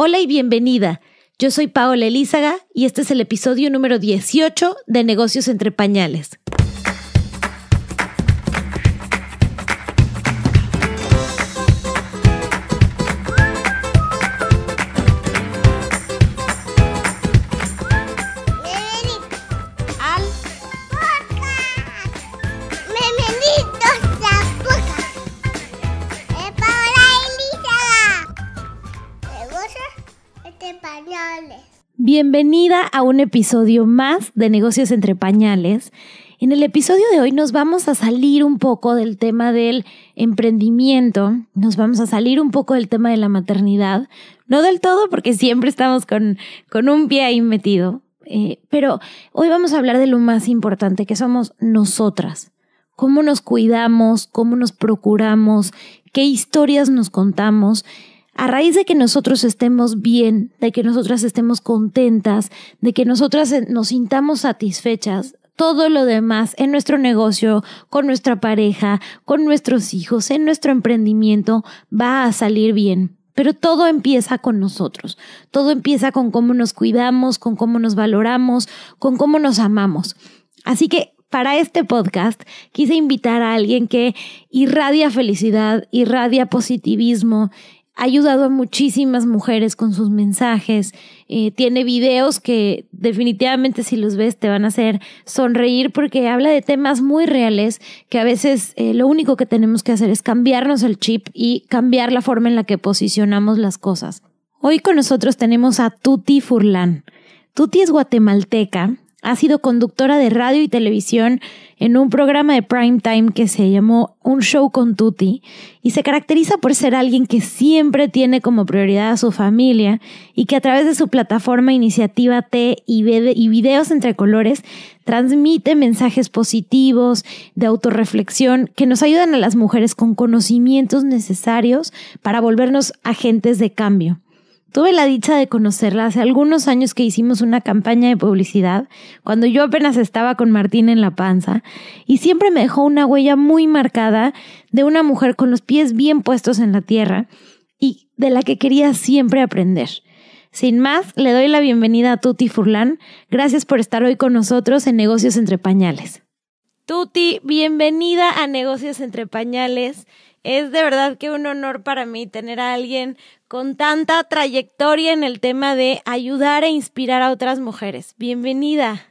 Hola y bienvenida. Yo soy Paola Elízaga y este es el episodio número 18 de Negocios entre Pañales. a un episodio más de Negocios entre Pañales. En el episodio de hoy nos vamos a salir un poco del tema del emprendimiento, nos vamos a salir un poco del tema de la maternidad, no del todo porque siempre estamos con, un pie ahí metido, eh, pero hoy vamos a hablar de lo más importante que somos nosotras, cómo nos cuidamos, cómo nos procuramos, qué historias nos contamos a raíz de que nosotros estemos bien, de que nosotras estemos contentas, de que nosotras eh, nos sintamos satisfechas, todo lo demás en nuestro negocio, con nuestra pareja, con nuestros hijos, en nuestro emprendimiento, va a salir bien. Pero todo empieza con nosotros. Todo empieza con cómo nos cuidamos, con cómo nos valoramos, con cómo nos amamos. Así que para este podcast quise invitar a alguien que irradia felicidad, irradia positivismo, ha ayudado a muchísimas mujeres con sus mensajes, eh, tiene videos que definitivamente si los ves te van a hacer sonreír porque habla de temas muy reales que a veces eh, lo único que tenemos que hacer es cambiarnos el chip y cambiar la forma en la que posicionamos las cosas. Hoy con nosotros tenemos a Tuti Furlan. Tuti es guatemalteca, ha sido conductora de radio y televisión en un programa de prime time que se llamó Un Show con Tuti y se caracteriza por ser alguien que siempre tiene como prioridad a su familia y que a través de su plataforma Iniciativa T y videos entre colores transmite mensajes positivos de autorreflexión que nos ayudan a las mujeres con conocimientos necesarios para volvernos agentes de cambio. Tuve la dicha de conocerla hace algunos años que hicimos una campaña de publicidad, cuando yo apenas estaba con Martín en la panza, y siempre me dejó una huella muy marcada de una mujer con los pies bien puestos en la tierra y de la que quería siempre aprender. Sin más, le doy la bienvenida a Tuti Furlan. Gracias por estar hoy con nosotros en Negocios entre Pañales. Tuti, bienvenida a Negocios entre Pañales. Es de verdad que un honor para mí tener a alguien con tanta trayectoria en el tema de ayudar e inspirar a otras mujeres. Bienvenida.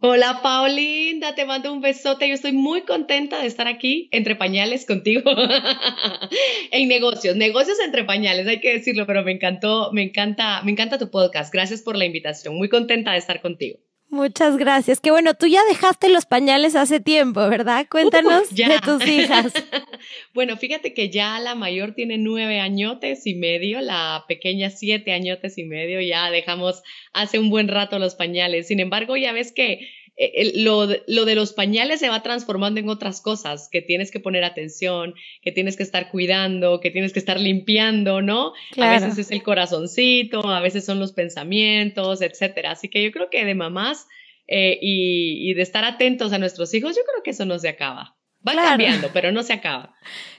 Hola Paulinda, te mando un besote. Yo estoy muy contenta de estar aquí entre pañales contigo en negocios, negocios entre pañales, hay que decirlo, pero me encantó, me encanta, me encanta tu podcast. Gracias por la invitación. Muy contenta de estar contigo. Muchas gracias. Que bueno, tú ya dejaste los pañales hace tiempo, ¿verdad? Uh, Cuéntanos de tus hijas. bueno, fíjate que ya la mayor tiene nueve añotes y medio, la pequeña siete añotes y medio, ya dejamos hace un buen rato los pañales. Sin embargo, ya ves que eh, lo, de los pañales se va transformando en otras cosas, que tienes que poner atención, que tienes que estar cuidando, que tienes que estar limpiando, ¿no? A veces es el corazoncito, a veces son los pensamientos, etcétera. Así que yo creo que de mamás eh, y de estar atentos a nuestros hijos, yo creo que eso no se acaba. Va cambiando, pero no se acaba.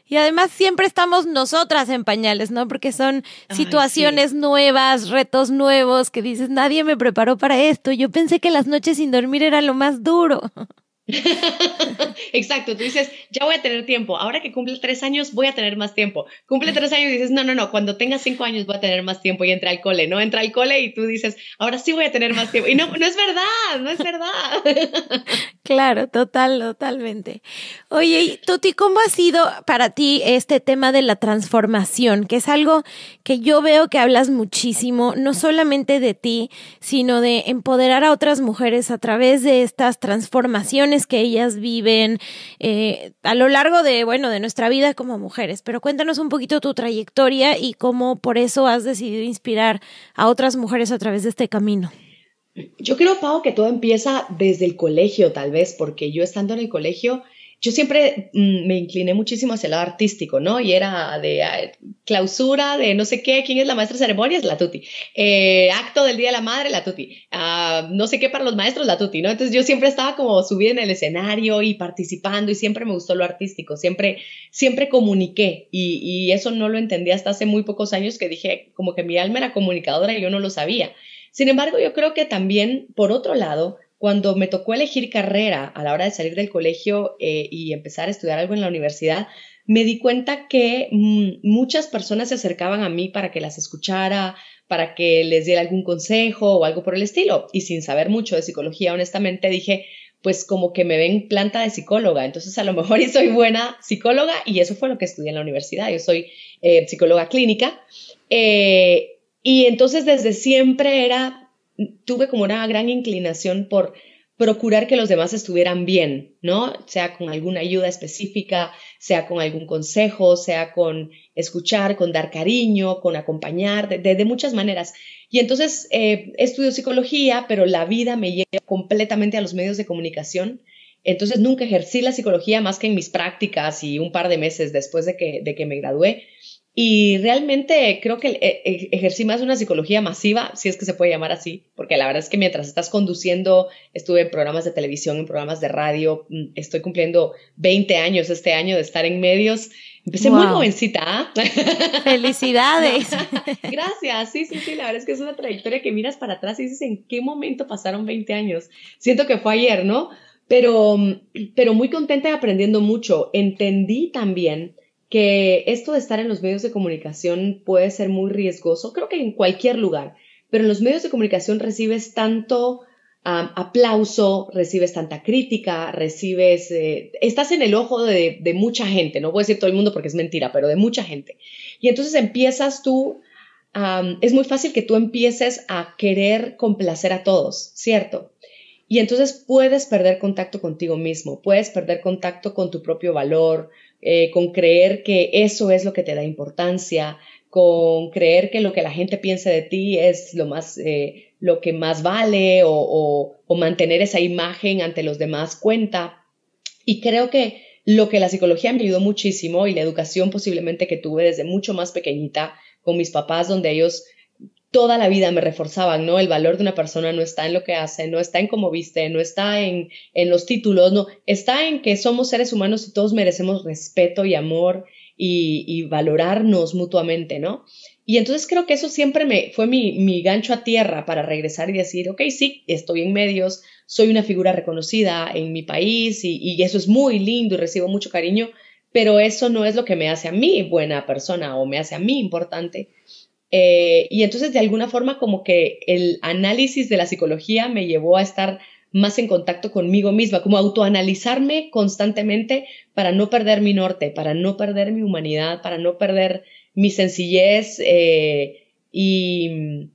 Y además siempre estamos nosotras en pañales, ¿no? Porque son situaciones nuevas, retos nuevos, que dices, nadie me preparó para esto. Yo pensé que las noches sin dormir era lo más duro. Exacto, tú dices, ya voy a tener tiempo, ahora que cumple tres años voy a tener más tiempo. Cumple tres años y dices, no, no, no, cuando tenga cinco años voy a tener más tiempo y entra al cole, ¿no? Entra al cole y tú dices, ahora sí voy a tener más tiempo. Y no, no es verdad, no es verdad. Claro, total, totalmente. Oye, Tuti, ¿cómo ha sido para ti este tema de la transformación? Que es algo que yo veo que hablas muchísimo, no solamente de ti, sino de empoderar a otras mujeres a través de estas transformaciones que ellas viven eh, a lo largo de, bueno, de nuestra vida como mujeres. Pero cuéntanos un poquito tu trayectoria y cómo por eso has decidido inspirar a otras mujeres a través de este camino. Yo creo, Pau, que todo empieza desde el colegio, tal vez, porque yo estando en el colegio yo siempre mm, me incliné muchísimo hacia el lado artístico, ¿no? Y era de ah, clausura, de no sé qué, quién es la maestra de ceremonias, la tuti. Eh, acto del Día de la Madre, la tuti. Ah, no sé qué para los maestros, la tuti, ¿no? Entonces yo siempre estaba como subida en el escenario y participando y siempre me gustó lo artístico, siempre, siempre comuniqué y eso no lo entendí hasta hace muy pocos años que dije como que mi alma era comunicadora y yo no lo sabía. Sin embargo, yo creo que también, por otro lado, cuando me tocó elegir carrera a la hora de salir del colegio eh, y empezar a estudiar algo en la universidad, me di cuenta que mm, muchas personas se acercaban a mí para que las escuchara, para que les diera algún consejo o algo por el estilo. Y sin saber mucho de psicología, honestamente, dije, pues como que me ven planta de psicóloga, entonces a lo mejor y soy buena psicóloga y eso fue lo que estudié en la universidad, yo soy eh, psicóloga clínica. Eh, y entonces desde siempre era tuve como una gran inclinación por procurar que los demás estuvieran bien, ¿no? Sea con alguna ayuda específica, sea con algún consejo, sea con escuchar, con dar cariño, con acompañar, de, muchas maneras. Y entonces eh, estudio psicología, pero la vida me lleva completamente a los medios de comunicación. Entonces nunca ejercí la psicología más que en mis prácticas y un par de meses después de que, de que me gradué. Y realmente creo que e, e, ejercí más una psicología masiva, si es que se puede llamar así, porque la verdad es que mientras estás conduciendo, estuve en programas de televisión, en programas de radio, mm, estoy cumpliendo 20 años este año de estar en medios. Empecé muy jovencita. ¿ah? Felicidades. Gracias, sí, sí, sí, la verdad es que es una trayectoria que miras para atrás y dices, ¿en qué momento pasaron 20 años? Siento que fue ayer, ¿no? Pero, mm, pero muy contenta y aprendiendo mucho. Entendí también que esto de estar en los medios de comunicación puede ser muy riesgoso, creo que en cualquier lugar, pero en los medios de comunicación recibes tanto aplauso, recibes tanta crítica, recibes, eh, estás en el ojo de, mucha gente, no voy a decir todo el mundo porque es mentira, pero de mucha gente. Y entonces empiezas tú, es muy fácil que tú empieces a querer complacer a todos, ¿cierto? Y entonces puedes perder contacto contigo mismo, puedes perder contacto con tu propio valor, eh, con creer que eso es lo que te da importancia, con creer que lo que la gente piensa de ti es lo más eh, lo que más vale o, o, o, mantener esa imagen ante los demás cuenta y creo que lo que la psicología me ayudó muchísimo y la educación posiblemente que tuve desde mucho más pequeñita con mis papás donde ellos toda la vida me reforzaban, ¿no? El valor de una persona no está en lo que hace, no está en cómo viste, no está en, en los títulos, no, está en que somos seres humanos y todos merecemos respeto y amor y, valorarnos mutuamente, ¿no? Y entonces creo que eso siempre me fue mi, mi gancho a tierra para regresar y decir, ok, sí, estoy en medios, soy una figura reconocida en mi país y, y eso es muy lindo y recibo mucho cariño, pero eso no es lo que me hace a mí buena persona o me hace a mí importante. Eh, y entonces de alguna forma como que el análisis de la psicología me llevó a estar más en contacto conmigo misma, como autoanalizarme constantemente para no perder mi norte, para no perder mi humanidad, para no perder mi sencillez eh, y, mm,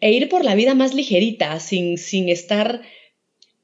e ir por la vida más ligerita, sin, sin estar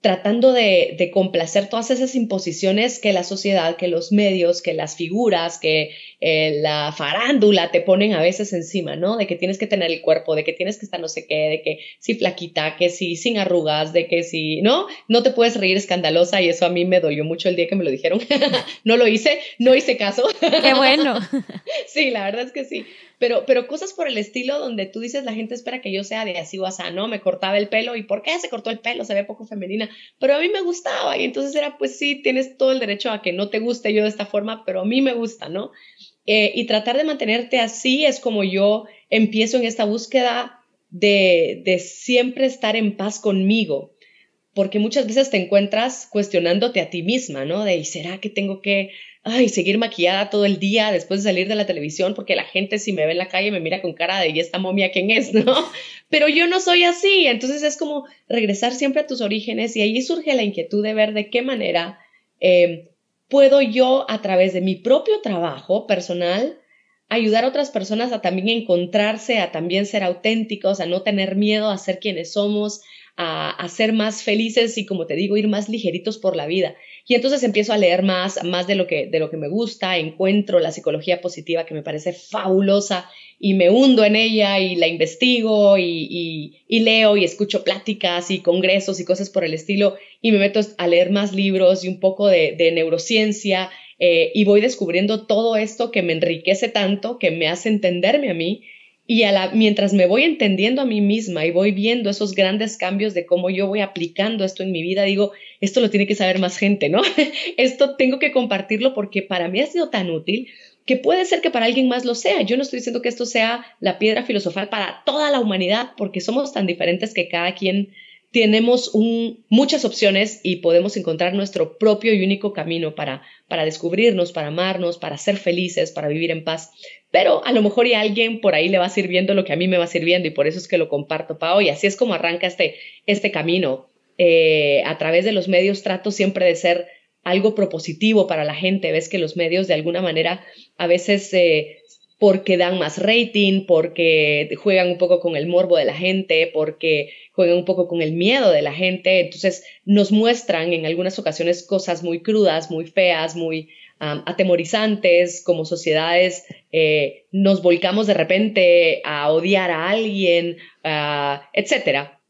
tratando de, complacer todas esas imposiciones que la sociedad, que los medios, que las figuras, que eh, la farándula te ponen a veces encima, ¿no? De que tienes que tener el cuerpo, de que tienes que estar no sé qué, de que si flaquita, que si sin arrugas, de que si, ¿no? No te puedes reír escandalosa y eso a mí me dolió mucho el día que me lo dijeron. no lo hice, no hice caso. qué bueno. sí, la verdad es que sí pero, pero cosas por el estilo donde tú dices, la gente espera que yo sea de así o asá, ¿no? Me cortaba el pelo y ¿por qué se cortó el pelo? Se ve poco femenina, pero a mí me gustaba y entonces era, pues sí, tienes todo el derecho a que no te guste yo de esta forma, pero a mí me gusta, ¿no? Eh, y tratar de mantenerte así es como yo empiezo en esta búsqueda de, de siempre estar en paz conmigo, porque muchas veces te encuentras cuestionándote a ti misma, ¿no? De, ¿y será que tengo que ay, seguir maquillada todo el día después de salir de la televisión, porque la gente si me ve en la calle me mira con cara de, ¿y esta momia quién es? ¿No? Pero yo no soy así, entonces es como regresar siempre a tus orígenes y ahí surge la inquietud de ver de qué manera em, puedo yo, a través de mi propio trabajo personal, ayudar a otras personas a también encontrarse, a también ser auténticos, a no tener miedo a ser quienes somos, a, a ser más felices y, como te digo, ir más ligeritos por la vida. Y entonces empiezo a leer más, más de lo que, de lo que me gusta, encuentro la psicología positiva que me parece fabulosa y me hundo en ella y la investigo y, y, leo y escucho pláticas y congresos y cosas por el estilo y me meto a leer más libros y un poco de, de neurociencia eh, y voy descubriendo todo esto que me enriquece tanto, que me hace entenderme a mí y a la, mientras me voy entendiendo a mí misma y voy viendo esos grandes cambios de cómo yo voy aplicando esto en mi vida, digo, esto lo tiene que saber más gente, ¿no? esto tengo que compartirlo porque para mí ha sido tan útil que puede ser que para alguien más lo sea. Yo no estoy diciendo que esto sea la piedra filosofal para toda la humanidad porque somos tan diferentes que cada quien tenemos muchas opciones y podemos encontrar nuestro propio y único camino para, para descubrirnos, para amarnos, para ser felices, para vivir en paz. Pero a lo mejor y alguien por ahí le va sirviendo lo que a mí me va sirviendo y por eso es que lo comparto para hoy. Así es como arranca este, este camino. Eh, a través de los medios trato siempre de ser algo propositivo para la gente. Ves que los medios de alguna manera a veces eh, porque dan más rating, porque juegan un poco con el morbo de la gente, porque juegan un poco con el miedo de la gente. Entonces nos muestran en algunas ocasiones cosas muy crudas, muy feas, muy atemorizantes como sociedades. Eh, nos volcamos de repente a odiar a alguien, ah, etcétera.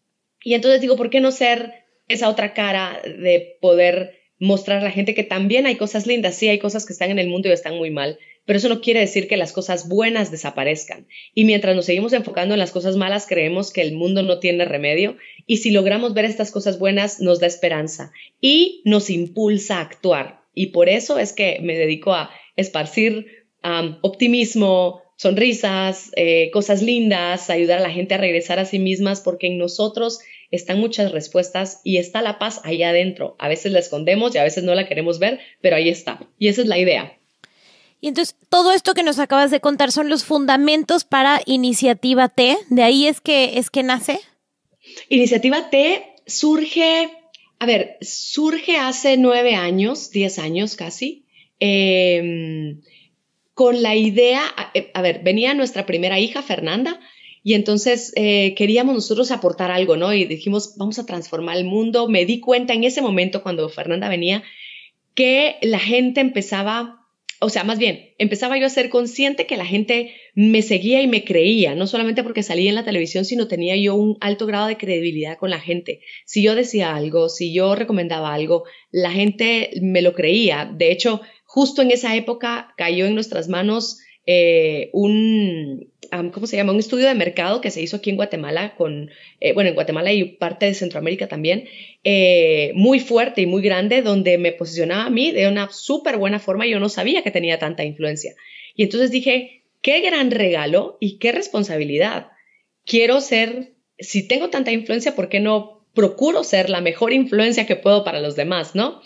Y entonces digo, ¿por qué no ser esa otra cara de poder mostrar a la gente que también hay cosas lindas, sí hay cosas que están en el mundo y están muy mal, pero eso no quiere decir que las cosas buenas desaparezcan. Y mientras nos seguimos enfocando en las cosas malas, creemos que el mundo no tiene remedio. Y si logramos ver estas cosas buenas, nos da esperanza y nos impulsa a actuar. Y por eso es que me dedico a esparcir optimismo, sonrisas, eh, cosas lindas, ayudar a la gente a regresar a sí mismas, porque en nosotros están muchas respuestas y está la paz ahí adentro. A veces la escondemos y a veces no la queremos ver, pero ahí está. Y esa es la idea. Y entonces, todo esto que nos acabas de contar son los fundamentos para Iniciativa T, de ahí es que, es que nace. Iniciativa T surge, a ver, surge hace nueve años, diez años casi, em, con la idea, eh, a, ver, venía nuestra primera hija, Fernanda, y entonces eh, queríamos nosotros aportar algo, ¿no? Y dijimos, vamos a transformar el mundo. Me di cuenta en ese momento cuando Fernanda venía que la gente empezaba o sea, más bien, empezaba yo a ser consciente que la gente me seguía y me creía, no solamente porque salía en la televisión, sino tenía yo un alto grado de credibilidad con la gente. Si yo decía algo, si yo recomendaba algo, la gente me lo creía. De hecho, justo en esa época cayó en nuestras manos eh, un, ¿cómo se llama? Un estudio de mercado que se hizo aquí en Guatemala con, eh, bueno, en Guatemala y parte de Centroamérica también, eh, muy fuerte y muy grande, donde me posicionaba a mí de una súper buena forma y yo no sabía que tenía tanta influencia. Y entonces dije, qué gran regalo y qué responsabilidad. Quiero ser, si tengo tanta influencia, ¿por qué no procuro ser la mejor influencia que puedo para los demás, no?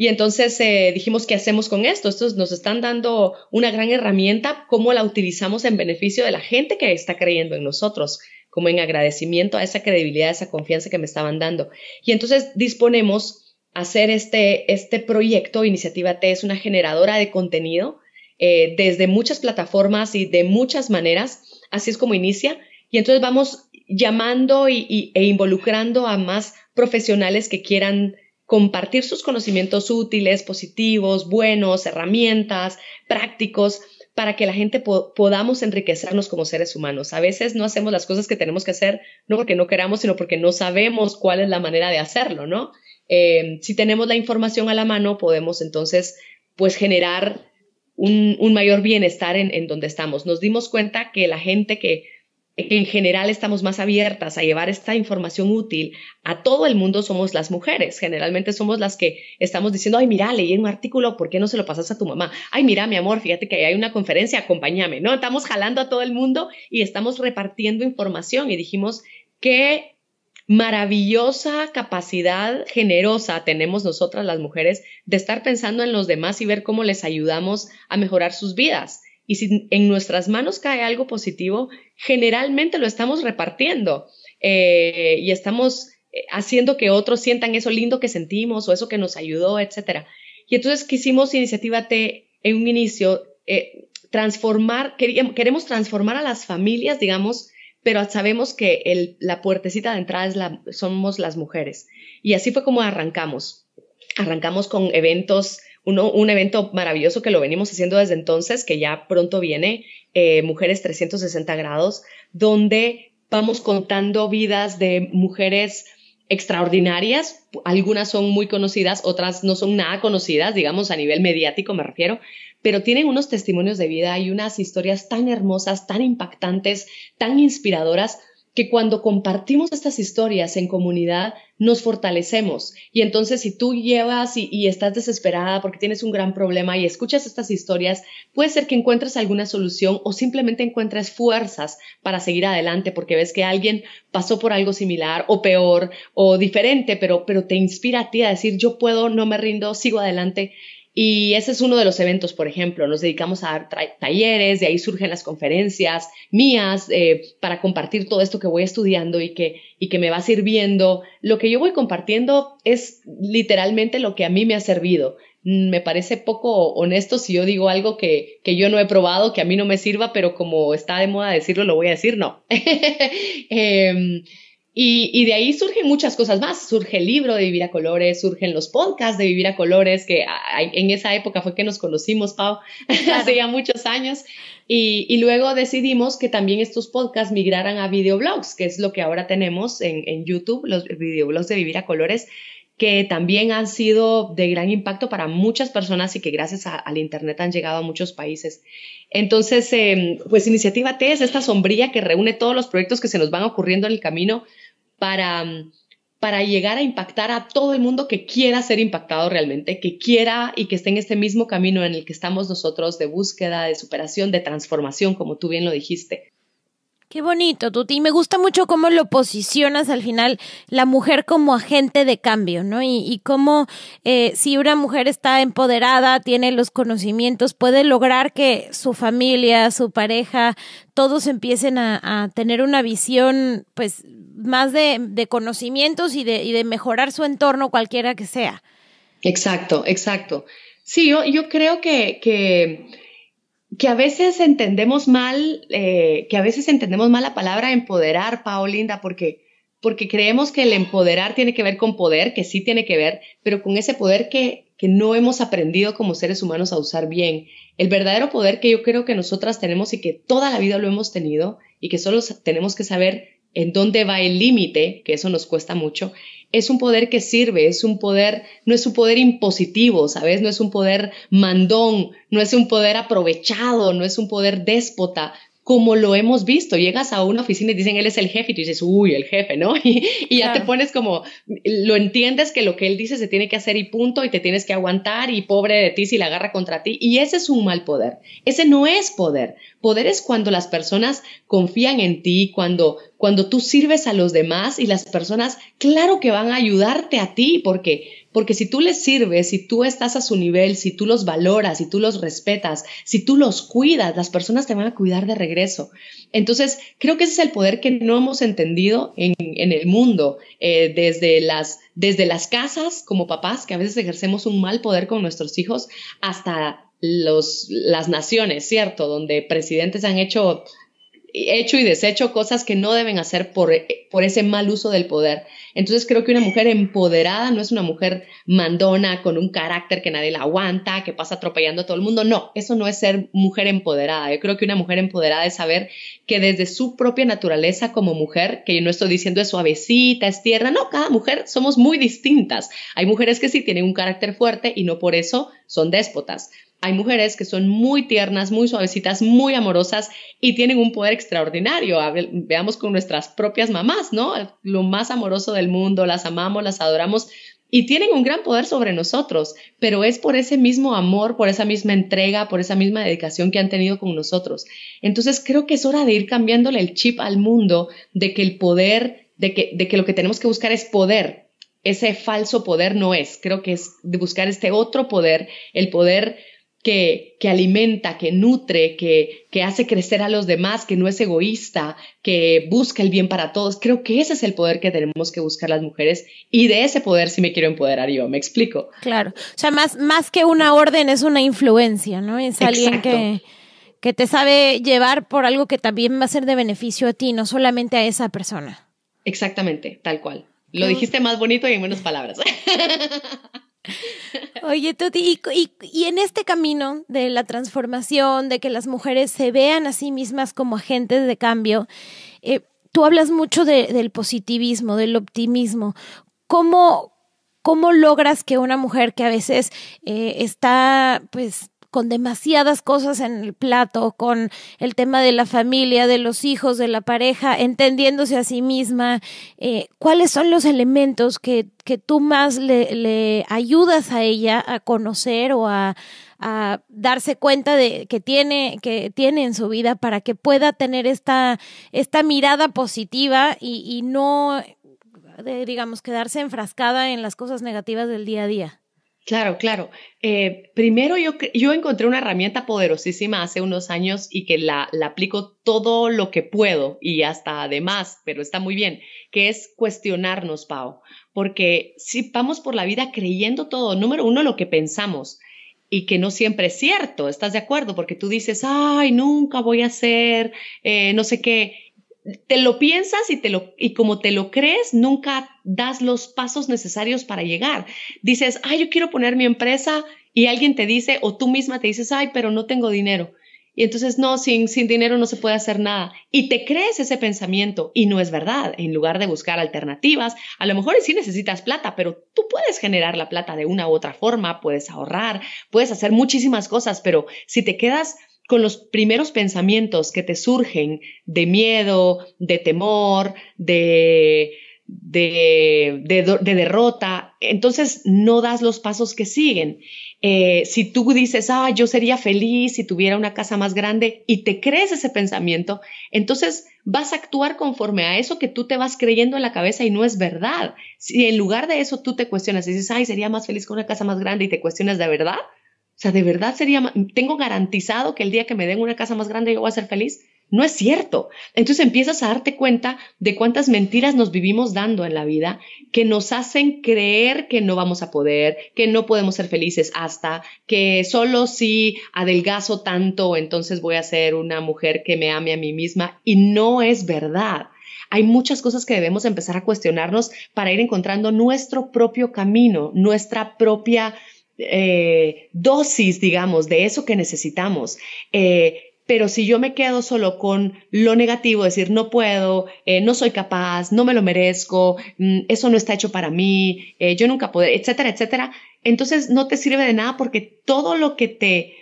Y entonces eh, dijimos, ¿qué hacemos con esto? Estos nos están dando una gran herramienta, cómo la utilizamos en beneficio de la gente que está creyendo en nosotros, como en agradecimiento a esa credibilidad, a esa confianza que me estaban dando. Y entonces disponemos a hacer este, este proyecto, Iniciativa T es una generadora de contenido eh, desde muchas plataformas y de muchas maneras. Así es como inicia. Y entonces vamos llamando e involucrando a más profesionales que quieran compartir sus conocimientos útiles, positivos, buenos, herramientas, prácticos, para que la gente podamos enriquecernos como seres humanos. A veces no hacemos las cosas que tenemos que hacer, no porque no queramos, sino porque no sabemos cuál es la manera de hacerlo, ¿no? Eh, si tenemos la información a la mano, podemos entonces, pues, generar un, mayor bienestar en donde estamos. Nos dimos cuenta que la gente que en general estamos más abiertas a llevar esta información útil a todo el mundo somos las mujeres. Generalmente somos las que estamos diciendo, ay, mira, leí un artículo, ¿por qué no se lo pasas a tu mamá? Ay, mira, mi amor, fíjate que hay una conferencia, acompáñame, ¿no? Estamos jalando a todo el mundo y estamos repartiendo información y dijimos, qué maravillosa capacidad generosa tenemos nosotras las mujeres de estar pensando en los demás y ver cómo les ayudamos a mejorar sus vidas. Y si en nuestras manos cae algo positivo, generalmente lo estamos repartiendo eh, y estamos eh, haciendo que otros sientan eso lindo que sentimos o eso que nos ayudó, etc. Y entonces quisimos Iniciativa T en un inicio eh, transformar, queremos transformar a las familias, digamos, pero sabemos que la puertecita de entrada es la, somos las mujeres. Y así fue como arrancamos. Arrancamos con eventos un evento maravilloso que lo venimos haciendo desde entonces, que ya pronto viene, eh, Mujeres 360 Grados, donde vamos contando vidas de mujeres extraordinarias, algunas son muy conocidas, otras no son nada conocidas, digamos a nivel mediático me refiero, pero tienen unos testimonios de vida y unas historias tan hermosas, tan impactantes, tan inspiradoras, que cuando compartimos estas historias en comunidad nos fortalecemos. Y entonces si tú llevas y, estás desesperada porque tienes un gran problema y escuchas estas historias, puede ser que encuentres alguna solución o simplemente encuentres fuerzas para seguir adelante porque ves que alguien pasó por algo similar o peor o diferente, pero, pero te inspira a ti a decir yo puedo, no me rindo, sigo adelante. Y ese es uno de los eventos, por ejemplo. Nos dedicamos a talleres, de ahí surgen las conferencias mías eh, para compartir todo esto que voy estudiando y que, y que me va sirviendo. Lo que yo voy compartiendo es literalmente lo que a mí me ha servido. Me parece poco honesto si yo digo algo que, yo no he probado, que a mí no me sirva, pero como está de moda decirlo, lo voy a decir, no. Em, y, de ahí surgen muchas cosas más. Surge el libro de Vivir a Colores, surgen los podcasts de Vivir a Colores, que en esa época fue que nos conocimos, Pau, hacía hace muchos años. Y, luego decidimos que también estos podcasts migraran a videoblogs, que es lo que ahora tenemos en, YouTube, los videoblogs de Vivir a Colores, que también han sido de gran impacto para muchas personas y que gracias al Internet han llegado a muchos países. Entonces, em, pues Iniciativa T es esta sombrilla que reúne todos los proyectos que se nos van ocurriendo en el camino para, para llegar a impactar a todo el mundo que quiera ser impactado realmente, que quiera y que esté en este mismo camino en el que estamos nosotros de búsqueda, de superación, de transformación, como tú bien lo dijiste. Qué bonito, Tuti. Me gusta mucho cómo lo posicionas al final, la mujer como agente de cambio, ¿no? Y, cómo eh, si una mujer está empoderada, tiene los conocimientos, puede lograr que su familia, su pareja, todos empiecen a tener una visión, pues, más de, conocimientos y de, y de, mejorar su entorno cualquiera que sea. Exacto, exacto. Sí, yo, creo que, que, a veces entendemos mal, eh, que a veces entendemos mal la palabra empoderar, Paolinda, porque, porque creemos que el empoderar tiene que ver con poder, que sí tiene que ver, pero con ese poder que, que no hemos aprendido como seres humanos a usar bien. El verdadero poder que yo creo que nosotras tenemos y que toda la vida lo hemos tenido y que solo tenemos que saber en dónde va el límite, que eso nos cuesta mucho, es un poder que sirve, es un poder, no es un poder impositivo, ¿sabes? No es un poder mandón, no es un poder aprovechado, no es un poder déspota, como lo hemos visto. Llegas a una oficina y dicen, él es el jefe, y tú dices, uy, el jefe, ¿no? Y, ya te pones como, lo entiendes que lo que él dice se tiene que hacer y punto, y te tienes que aguantar, y pobre de ti si la agarra contra ti. Y ese es un mal poder. Ese no es poder. Poder es cuando las personas confían en ti, cuando cuando tú sirves a los demás y las personas, claro que van a ayudarte a ti, porque porque si tú les sirves, si tú estás a su nivel, si tú los valoras, si tú los respetas, si tú los cuidas, las personas te van a cuidar de regreso. Entonces, creo que ese es el poder que no hemos entendido en, el mundo, eh, desde, las, desde las casas como papás, que a veces ejercemos un mal poder con nuestros hijos, hasta las naciones, ¿cierto? Donde presidentes han hecho hecho y deshecho cosas que no deben hacer eh, por, ese mal uso del poder. Entonces creo que una mujer empoderada no es una mujer mandona, con un carácter que nadie la aguanta, que pasa atropellando a todo el mundo. No, eso no es ser mujer empoderada. Yo creo que una mujer empoderada es saber que desde su propia naturaleza como mujer, que yo no estoy diciendo es suavecita, es tierra, no, cada mujer somos muy distintas. Hay mujeres que sí tienen un carácter fuerte y no por eso son déspotas. Hay mujeres que son muy tiernas, muy suavecitas, muy amorosas y tienen un poder extraordinario. Veamos con nuestras propias mamás, ¿no? Lo más amoroso del mundo, las amamos, las adoramos y tienen un gran poder sobre nosotros, pero es por ese mismo amor, por esa misma entrega, por esa misma dedicación que han tenido con nosotros. Entonces creo que es hora de ir cambiándole el chip al mundo de que el poder, de que, de que lo que tenemos que buscar es poder. Ese falso poder no es, creo que es de buscar este otro poder, el poder que, que alimenta, que nutre, que, hace crecer a los demás, que no es egoísta, que busca el bien para todos. Creo que ese es el poder que tenemos que buscar las mujeres y de ese poder sí me quiero empoderar yo, me explico. Claro, o sea, más, más que una orden es una influencia, ¿no? Es alguien que que te sabe llevar por algo que también va a ser de beneficio a ti, no solamente a esa persona. Exactamente, tal cual. Lo dijiste más bonito y en menos palabras. Oye, Tuti, y, y, en este camino de la transformación, de que las mujeres se vean a sí mismas como agentes de cambio, eh, tú hablas mucho del positivismo, del optimismo. ¿Cómo, ¿Cómo logras que una mujer que a veces eh, está, pues, con demasiadas cosas en el plato, con el tema de la familia, de los hijos, de la pareja, entendiéndose a sí misma, eh, cuáles son los elementos que, que tú más le, ayudas a ella a conocer o a, darse cuenta de que tiene, que tiene en su vida para que pueda tener esta, esta mirada positiva y, no digamos, quedarse enfrascada en las cosas negativas del día a día. Claro, claro. Eh, primero yo, yo encontré una herramienta poderosísima hace unos años y que la, la, aplico todo lo que puedo y hasta además, pero está muy bien, que es cuestionarnos, Pau, porque si vamos por la vida creyendo todo, número uno, lo que pensamos y que no siempre es cierto, ¿estás de acuerdo? Porque tú dices, ay, nunca voy a ser, eh, no sé qué, te lo piensas y, te lo, y como te lo crees, nunca das los pasos necesarios para llegar. Dices, ay, yo quiero poner mi empresa y alguien te dice o tú misma te dices, ay, pero no tengo dinero. Y entonces, no, sin, sin dinero no se puede hacer nada. Y te crees ese pensamiento y no es verdad. En lugar de buscar alternativas, a lo mejor sí necesitas plata, pero tú puedes generar la plata de una u otra forma, puedes ahorrar, puedes hacer muchísimas cosas, pero si te quedas con los primeros pensamientos que te surgen de miedo, de temor, de, de, derrota, entonces no das los pasos que siguen. Eh, si tú dices, ah, yo sería feliz si tuviera una casa más grande y te crees ese pensamiento, entonces vas a actuar conforme a eso que tú te vas creyendo en la cabeza y no es verdad. Si en lugar de eso tú te cuestionas y dices, ay, sería más feliz con una casa más grande y te cuestionas de verdad, o sea, de verdad sería, tengo garantizado que el día que me den una casa más grande yo voy a ser feliz. No es cierto. Entonces empiezas a darte cuenta de cuántas mentiras nos vivimos dando en la vida que nos hacen creer que no vamos a poder, que no podemos ser felices hasta, que solo si adelgazo tanto, entonces voy a ser una mujer que me ame a mí misma. Y no es verdad. Hay muchas cosas que debemos empezar a cuestionarnos para ir encontrando nuestro propio camino, nuestra propia eh, dosis, digamos, de eso que necesitamos. Eh, pero si yo me quedo solo con lo negativo, decir no puedo, eh, no soy capaz, no me lo merezco, mm, eso no está hecho para mí, eh, yo nunca podré, etcétera, etcétera, entonces no te sirve de nada porque todo lo que te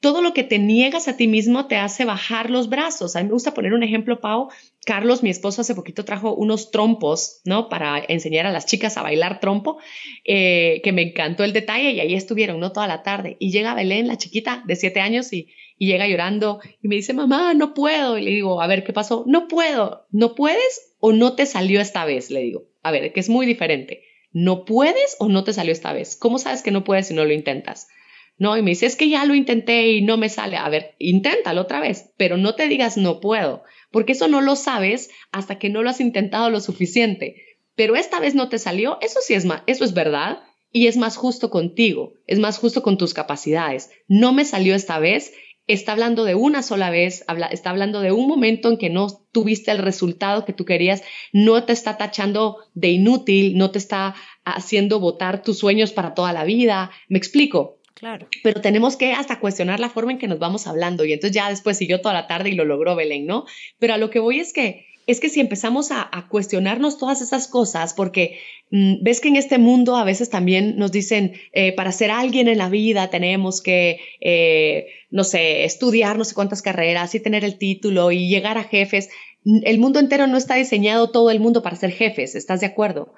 todo lo que te niegas a ti mismo te hace bajar los brazos. A mí me gusta poner un ejemplo, Pau. Carlos, mi esposo, hace poquito trajo unos trompos, ¿no? Para enseñar a las chicas a bailar trompo, eh, que me encantó el detalle y ahí estuvieron, ¿no? Toda la tarde. Y llega Belén, la chiquita de siete años, y, y llega llorando y me dice, mamá, no puedo. Y le digo, a ver, ¿qué pasó? No puedo. ¿No puedes o no te salió esta vez? Le digo, a ver, que es muy diferente. ¿No puedes o no te salió esta vez? ¿Cómo sabes que no puedes si no lo intentas? ¿no? Y me dices que ya lo intenté y no me sale. A ver, inténtalo otra vez, pero no te digas no puedo, porque eso no lo sabes hasta que no lo has intentado lo suficiente. Pero esta vez no te salió, eso sí es eso es verdad y es más justo contigo, es más justo con tus capacidades. No me salió esta vez, está hablando de una sola vez, está hablando de un momento en que no tuviste el resultado que tú querías, no te está tachando de inútil, no te está haciendo votar tus sueños para toda la vida. ¿Me explico? Claro. Pero tenemos que hasta cuestionar la forma en que nos vamos hablando y entonces ya después siguió toda la tarde y lo logró Belén, ¿no? Pero a lo que voy es que es que si empezamos a, cuestionarnos todas esas cosas, porque mm, ves que en este mundo a veces también nos dicen, eh, para ser alguien en la vida tenemos que, eh, no sé, estudiar no sé cuántas carreras y tener el título y llegar a jefes. El mundo entero no está diseñado todo el mundo para ser jefes, ¿estás de acuerdo?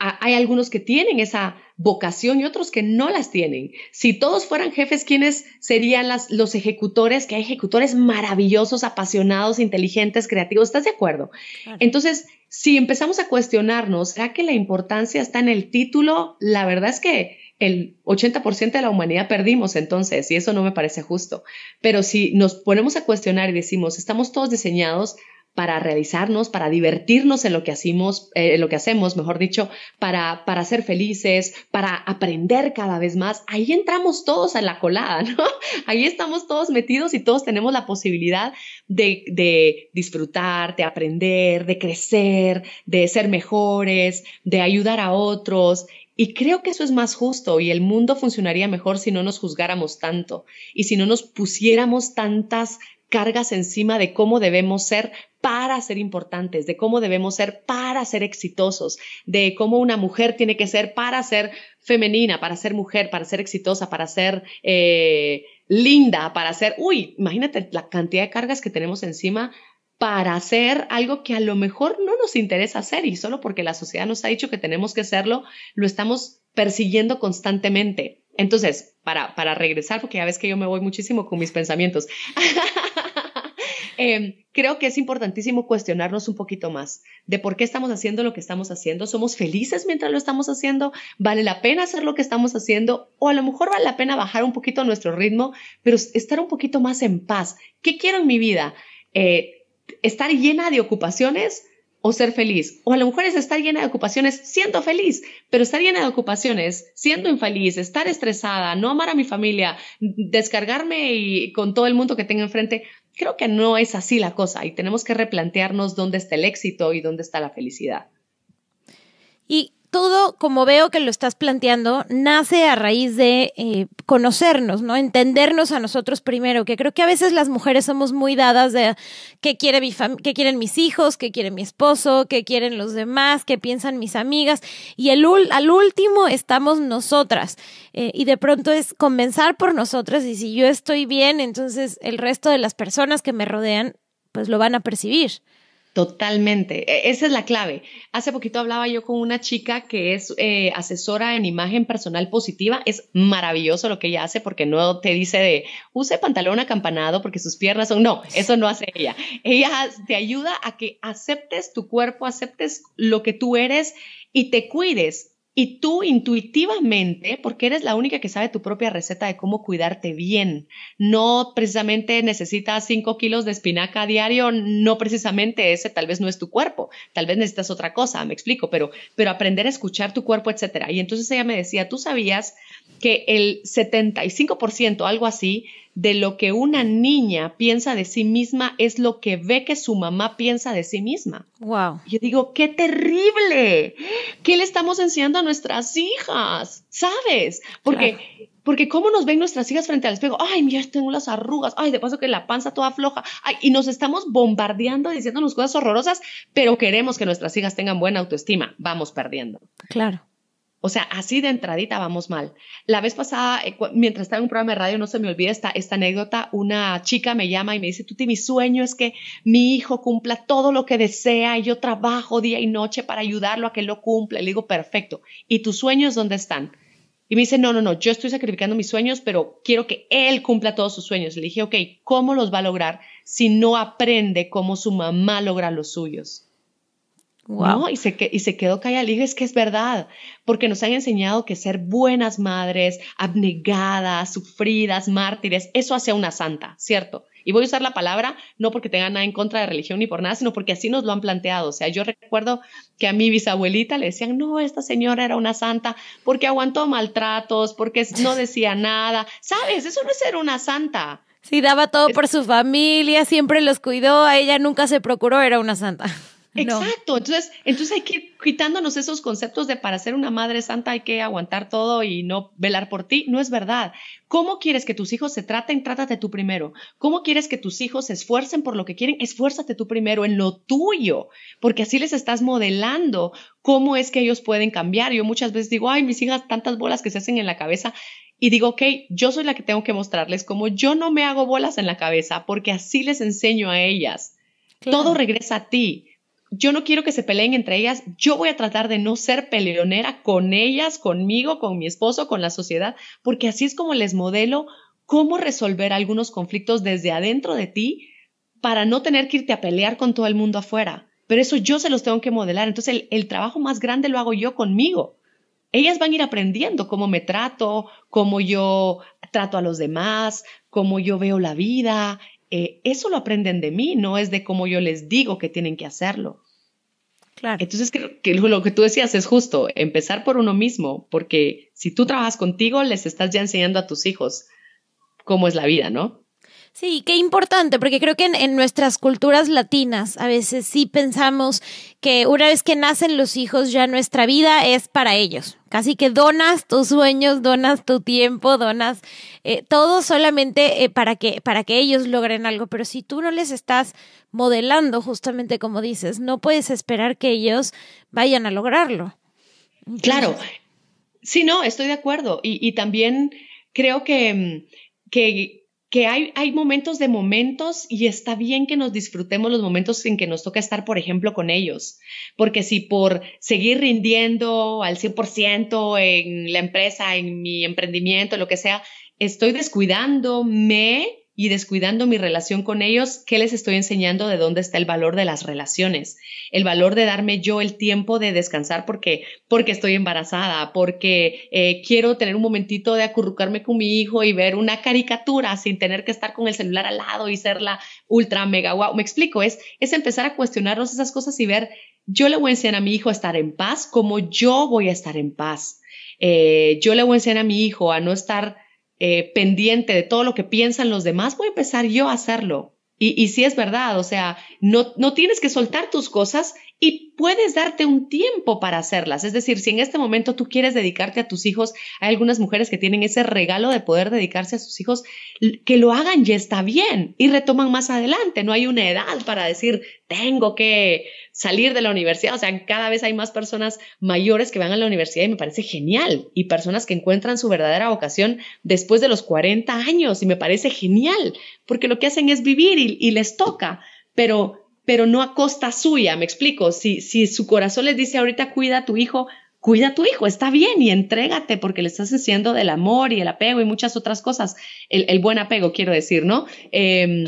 hay algunos que tienen esa vocación y otros que no las tienen. Si todos fueran jefes, ¿quiénes serían las, los ejecutores? Que hay ejecutores maravillosos, apasionados, inteligentes, creativos. ¿Estás de acuerdo? Entonces, si empezamos a cuestionarnos, ¿será que la importancia está en el título? La verdad es que el 80% de la humanidad perdimos entonces, y eso no me parece justo. Pero si nos ponemos a cuestionar y decimos, estamos todos diseñados para realizarnos, para divertirnos en lo que hacemos, en eh, lo que hacemos, mejor dicho, para, para ser felices, para aprender cada vez más. Ahí entramos todos en la colada, ¿no? Ahí estamos todos metidos y todos tenemos la posibilidad de, de disfrutar, de aprender, de crecer, de ser mejores, de ayudar a otros. Y creo que eso es más justo y el mundo funcionaría mejor si no nos juzgáramos tanto y si no nos pusiéramos tantas cargas encima de cómo debemos ser para ser importantes, de cómo debemos ser para ser exitosos, de cómo una mujer tiene que ser para ser femenina, para ser mujer, para ser exitosa, para ser eh, linda, para ser, uy, imagínate la cantidad de cargas que tenemos encima para hacer algo que a lo mejor no nos interesa hacer y solo porque la sociedad nos ha dicho que tenemos que hacerlo, lo estamos persiguiendo constantemente. Entonces, para, para regresar, porque ya ves que yo me voy muchísimo con mis pensamientos, Em, creo que es importantísimo cuestionarnos un poquito más de por qué estamos haciendo lo que estamos haciendo. ¿Somos felices mientras lo estamos haciendo? ¿Vale la pena hacer lo que estamos haciendo? O a lo mejor vale la pena bajar un poquito nuestro ritmo, pero estar un poquito más en paz. ¿Qué quiero en mi vida? Eh, ¿Estar llena de ocupaciones? o ser feliz. O a lo mejor es estar llena de ocupaciones siendo feliz, pero estar llena de ocupaciones siendo infeliz, estar estresada, no amar a mi familia, descargarme y con todo el mundo que tengo enfrente, creo que no es así la cosa y tenemos que replantearnos dónde está el éxito y dónde está la felicidad. Y todo, como veo que lo estás planteando, nace a raíz de eh, conocernos, ¿no? Entendernos a nosotros primero, que creo que a veces las mujeres somos muy dadas de qué, quiere mi qué quieren mis hijos, qué quiere mi esposo, qué quieren los demás, qué piensan mis amigas, y al último estamos nosotras. Eh, y de pronto es comenzar por nosotras, y si yo estoy bien, entonces el resto de las personas que me rodean, pues lo van a percibir. Totalmente, e, esa es la clave. Hace poquito hablaba yo con una chica que es eh, asesora en imagen personal positiva. Es maravilloso lo que ella hace porque no te dice de use pantalón acampanado porque sus piernas son. No, pues. eso no hace ella. Ella te ayuda a que aceptes tu cuerpo, aceptes lo que tú eres y te cuides y tú intuitivamente, porque eres la única que sabe tu propia receta de cómo cuidarte bien, no precisamente necesitas 5 kilos de espinaca a diario, no precisamente ese tal vez no es tu cuerpo, tal vez necesitas otra cosa, me explico, pero, pero aprender a escuchar tu cuerpo, etcétera. Y entonces ella me decía, tú sabías que el 75%, algo así, de lo que una niña piensa de sí misma es lo que ve que su mamá piensa de sí misma. Wow. Yo digo, qué terrible. ¿Qué le estamos enseñando a nuestras hijas? ¿Sabes? Porque Porque cómo nos ven nuestras hijas frente al espejo, ay, mira, tengo las arrugas, ay, de paso que la panza toda floja, ay, y nos estamos bombardeando diciéndonos cosas horrorosas, pero queremos que nuestras hijas tengan buena autoestima, vamos perdiendo. Claro. O sea, así de entradita vamos mal. La vez pasada, eh, mientras estaba en un programa de radio, no se me olvida esta, anécdota, una chica me llama y me dice, Tuti, mi sueño es que mi hijo cumpla todo lo que desea y yo trabajo día y noche para ayudarlo a que lo cumpla. le digo, perfecto. ¿Y tus sueños dónde están? Y me dice, no, no, no, yo estoy sacrificando mis sueños, pero quiero que él cumpla todos sus sueños. Le dije, ok, ¿cómo los va a lograr si no aprende cómo su mamá logra los suyos? Y, se, se quedó callada. es que es verdad, porque nos han enseñado que ser buenas madres, abnegadas, sufridas, mártires, eso hace a una santa, ¿cierto? Y voy a usar la palabra no porque tenga nada en contra de religión ni por nada, sino porque así nos lo han planteado. O sea, yo recuerdo que a mi bisabuelita le decían, no, esta señora era una santa porque aguantó maltratos, porque no decía nada. ¿Sabes? Eso no es ser una santa. Sí, daba todo por su familia, siempre los cuidó, a ella nunca se procuró, era una santa. Exacto, entonces, entonces hay que ir quitándonos esos conceptos de para ser una madre santa hay que aguantar todo y no velar por ti. No es verdad. ¿Cómo quieres que tus hijos se traten? Trátate tú primero. ¿Cómo quieres que tus hijos se esfuercen por lo que quieren? Esfuérzate tú primero en lo tuyo, porque así les estás modelando cómo es que ellos pueden cambiar. Yo muchas veces digo, ay, mis hijas, tantas bolas que se hacen en la cabeza. Y digo, ok, yo soy la que tengo que mostrarles cómo yo no me hago bolas en la cabeza, porque así les enseño a ellas. Todo regresa a ti yo no quiero que se peleen entre ellas, yo voy a tratar de no ser peleonera con ellas, conmigo, con mi esposo, con la sociedad, porque así es como les modelo cómo resolver algunos conflictos desde adentro de ti para no tener que irte a pelear con todo el mundo afuera. Pero eso yo se los tengo que modelar. Entonces el, el trabajo más grande lo hago yo conmigo. Ellas van a ir aprendiendo cómo me trato, cómo yo trato a los demás, cómo yo veo la vida, eh, eso lo aprenden de mí, no es de cómo yo les digo que tienen que hacerlo. Claro. Entonces, creo que lo que tú decías es justo, empezar por uno mismo, porque si tú trabajas contigo, les estás ya enseñando a tus hijos cómo es la vida, ¿no? Sí, qué importante, porque creo que en, nuestras culturas latinas a veces sí pensamos que una vez que nacen los hijos ya nuestra vida es para ellos. Casi que donas tus sueños, donas tu tiempo, donas eh, todo solamente eh, para, que, para que ellos logren algo. Pero si tú no les estás modelando justamente como dices, no puedes esperar que ellos vayan a lograrlo. claro. Sí, no, estoy de acuerdo. Y, y también creo que, que que hay, hay momentos de momentos y está bien que nos disfrutemos los momentos en que nos toca estar, por ejemplo, con ellos. Porque si por seguir rindiendo al 100% en la empresa, en mi emprendimiento, lo que sea, estoy descuidándome y descuidando mi relación con ellos, ¿qué les estoy enseñando de dónde está el valor de las relaciones? El valor de darme yo el tiempo de descansar porque, porque estoy embarazada, porque eh, quiero tener un momentito de acurrucarme con mi hijo y ver una caricatura sin tener que estar con el celular al lado y ser la ultra mega wow. Me explico, es, es empezar a cuestionarnos esas cosas y ver, yo le voy a enseñar a mi hijo a estar en paz como yo voy a estar en paz. Eh, yo le voy a enseñar a mi hijo a no estar eh, pendiente de todo lo que piensan los demás, voy a empezar yo a hacerlo. Y, y si es verdad, o sea, no, no tienes que soltar tus cosas y puedes darte un tiempo para hacerlas. Es decir, si en este momento tú quieres dedicarte a tus hijos, hay algunas mujeres que tienen ese regalo de poder dedicarse a sus hijos, que lo hagan y está bien y retoman más adelante. No hay una edad para decir, tengo que salir de la universidad. O sea, cada vez hay más personas mayores que van a la universidad y me parece genial. Y personas que encuentran su verdadera vocación después de los 40 años y me parece genial, porque lo que hacen es vivir y, les toca. Pero pero no a costa suya, me explico. Si, si su corazón les dice ahorita cuida a tu hijo, cuida a tu hijo, está bien y entrégate porque le estás haciendo del amor y el apego y muchas otras cosas, el, buen apego quiero decir, ¿no? Em,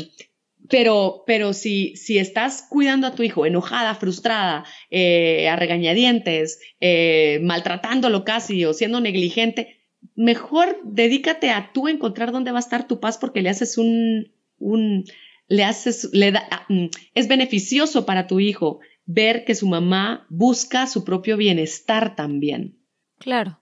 pero, pero si, si estás cuidando a tu hijo enojada, frustrada, eh, a regañadientes, eh, maltratándolo casi o siendo negligente, mejor dedícate a tú encontrar dónde va a estar tu paz porque le haces un, un le le da, ah, mm, es beneficioso para tu hijo ver que su mamá busca su propio bienestar también. Claro.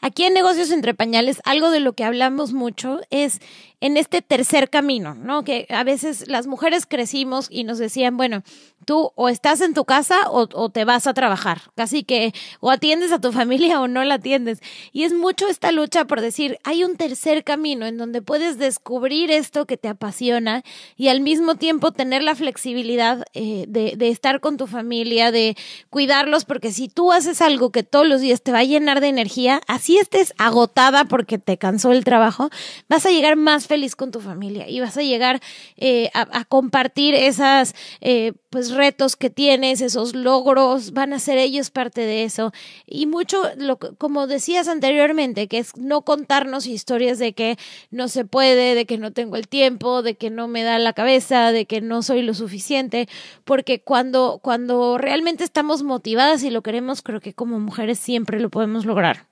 Aquí en Negocios entre Pañales, algo de lo que hablamos mucho es en este tercer camino, ¿no? Que a veces las mujeres crecimos y nos decían, bueno, tú o estás en tu casa o, te vas a trabajar, casi que o atiendes a tu familia o no la atiendes. Y es mucho esta lucha por decir, hay un tercer camino en donde puedes descubrir esto que te apasiona y al mismo tiempo tener la flexibilidad eh, de, de estar con tu familia, de cuidarlos, porque si tú haces algo que todos los días te va a llenar de energía, así estés agotada porque te cansó el trabajo, vas a llegar más feliz feliz con tu familia y vas a llegar eh, a, compartir esos eh, pues retos que tienes, esos logros, van a ser ellos parte de eso. Y mucho, lo, como decías anteriormente, que es no contarnos historias de que no se puede, de que no tengo el tiempo, de que no me da la cabeza, de que no soy lo suficiente, porque cuando, cuando realmente estamos motivadas y lo queremos, creo que como mujeres siempre lo podemos lograr.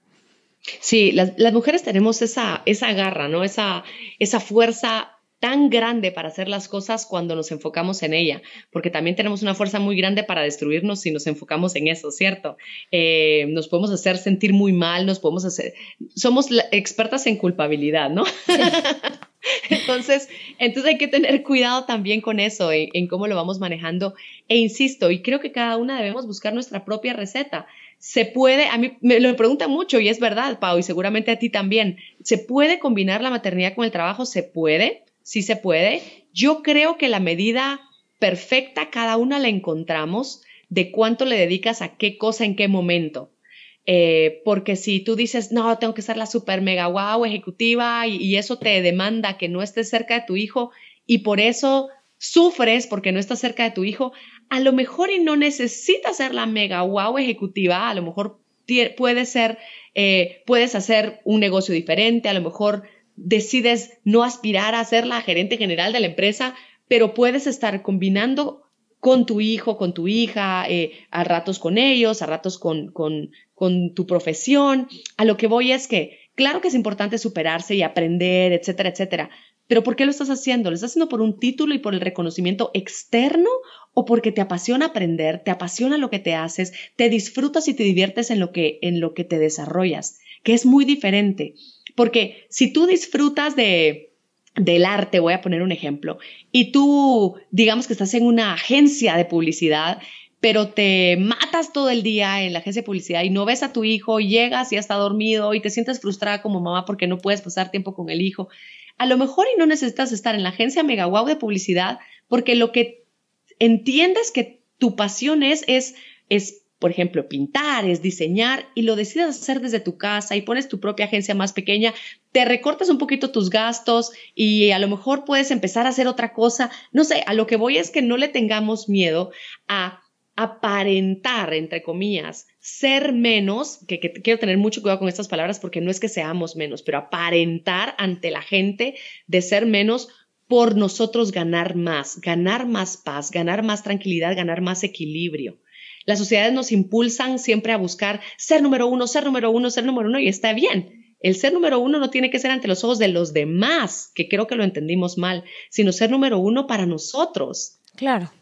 Sí, las, mujeres tenemos esa, esa garra, ¿no? Esa, esa fuerza tan grande para hacer las cosas cuando nos enfocamos en ella, porque también tenemos una fuerza muy grande para destruirnos si nos enfocamos en eso, ¿cierto? Eh, nos podemos hacer sentir muy mal, nos podemos hacer, somos expertas en culpabilidad, ¿no? entonces, entonces hay que tener cuidado también con eso, en, cómo lo vamos manejando. E insisto, y creo que cada una debemos buscar nuestra propia receta se puede, a mí me lo preguntan mucho y es verdad, Pau, y seguramente a ti también, ¿se puede combinar la maternidad con el trabajo? ¿Se puede? Sí se puede. Yo creo que la medida perfecta cada una la encontramos de cuánto le dedicas a qué cosa en qué momento. Eh, porque si tú dices, no, tengo que ser la super mega wow ejecutiva y eso te demanda que no estés cerca de tu hijo y por eso sufres porque no estás cerca de tu hijo, a lo mejor y no necesitas ser la mega wow ejecutiva, a lo mejor puedes ser, eh, puedes hacer un negocio diferente, a lo mejor decides no aspirar a ser la gerente general de la empresa, pero puedes estar combinando con tu hijo, con tu hija, eh, a ratos con ellos, a ratos con, con, con tu profesión. A lo que voy es que, claro que es importante superarse y aprender, etcétera, etcétera, pero ¿por qué lo estás haciendo? ¿Lo estás haciendo por un título y por el reconocimiento externo o porque te apasiona aprender, te apasiona lo que te haces, te disfrutas y te diviertes en lo que en lo que te desarrollas, que es muy diferente, porque si tú disfrutas de del arte, voy a poner un ejemplo, y tú digamos que estás en una agencia de publicidad pero te matas todo el día en la agencia de publicidad y no ves a tu hijo, llegas y ya está dormido y te sientes frustrada como mamá porque no puedes pasar tiempo con el hijo a lo mejor y no necesitas estar en la agencia mega wow de publicidad porque lo que entiendes que tu pasión es, es, es, por ejemplo, pintar, es diseñar y lo decides hacer desde tu casa y pones tu propia agencia más pequeña, te recortas un poquito tus gastos y a lo mejor puedes empezar a hacer otra cosa. No sé, a lo que voy es que no le tengamos miedo a aparentar, entre comillas, ser menos, que, quiero tener mucho cuidado con estas palabras porque no es que seamos menos, pero aparentar ante la gente de ser menos por nosotros ganar más, ganar más paz, ganar más tranquilidad, ganar más equilibrio. Las sociedades nos impulsan siempre a buscar ser número uno, ser número uno, ser número uno y está bien. El ser número uno no tiene que ser ante los ojos de los demás, que creo que lo entendimos mal, sino ser número uno para nosotros. Claro.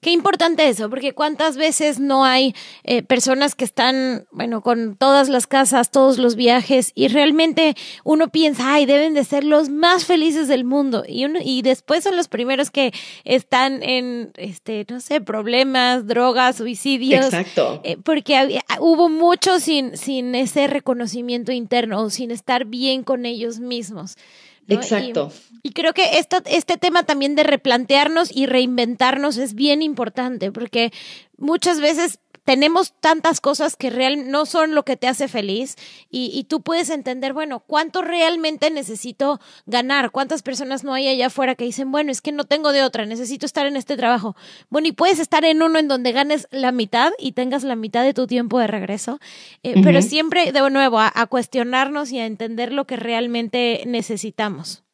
Qué importante eso, porque cuántas veces no hay eh, personas que están, bueno, con todas las casas, todos los viajes, y realmente uno piensa, ay, deben de ser los más felices del mundo, y, uno, y después son los primeros que están en, este, no sé, problemas, drogas, suicidios. Exacto. Eh, porque hubo mucho sin, sin ese reconocimiento interno, o sin estar bien con ellos mismos. Exacto. Y, creo que esto, este tema también de replantearnos y reinventarnos es bien importante, porque muchas veces tenemos tantas cosas que real, no son lo que te hace feliz y, y, tú puedes entender, bueno, ¿cuánto realmente necesito ganar? ¿Cuántas personas no hay allá afuera que dicen, bueno, es que no tengo de otra, necesito estar en este trabajo? Bueno, y puedes estar en uno en donde ganes la mitad y tengas la mitad de tu tiempo de regreso, eh, pero siempre de nuevo a cuestionarnos y a entender lo que realmente necesitamos.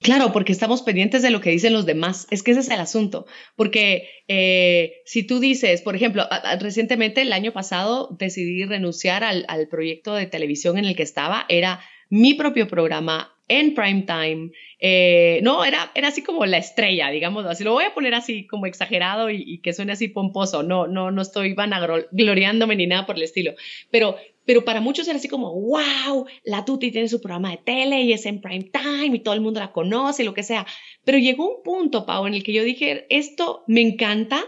Claro, porque estamos pendientes de lo que dicen los demás. Es que ese es el asunto. Porque eh, si tú dices, por ejemplo, recientemente el año pasado decidí renunciar al, proyecto de televisión en el que estaba. Era mi propio programa en prime time. Eh, no, era, era así como la estrella, digamos así. Lo voy a poner así como exagerado y, y que suene así pomposo. No, no, no estoy vanagloriándome ni nada por el estilo. Pero pero para muchos era así como, wow, la Tuti tiene su programa de tele y es en prime time y todo el mundo la conoce y lo que sea. Pero llegó un punto, Pau, en el que yo dije, esto me encanta,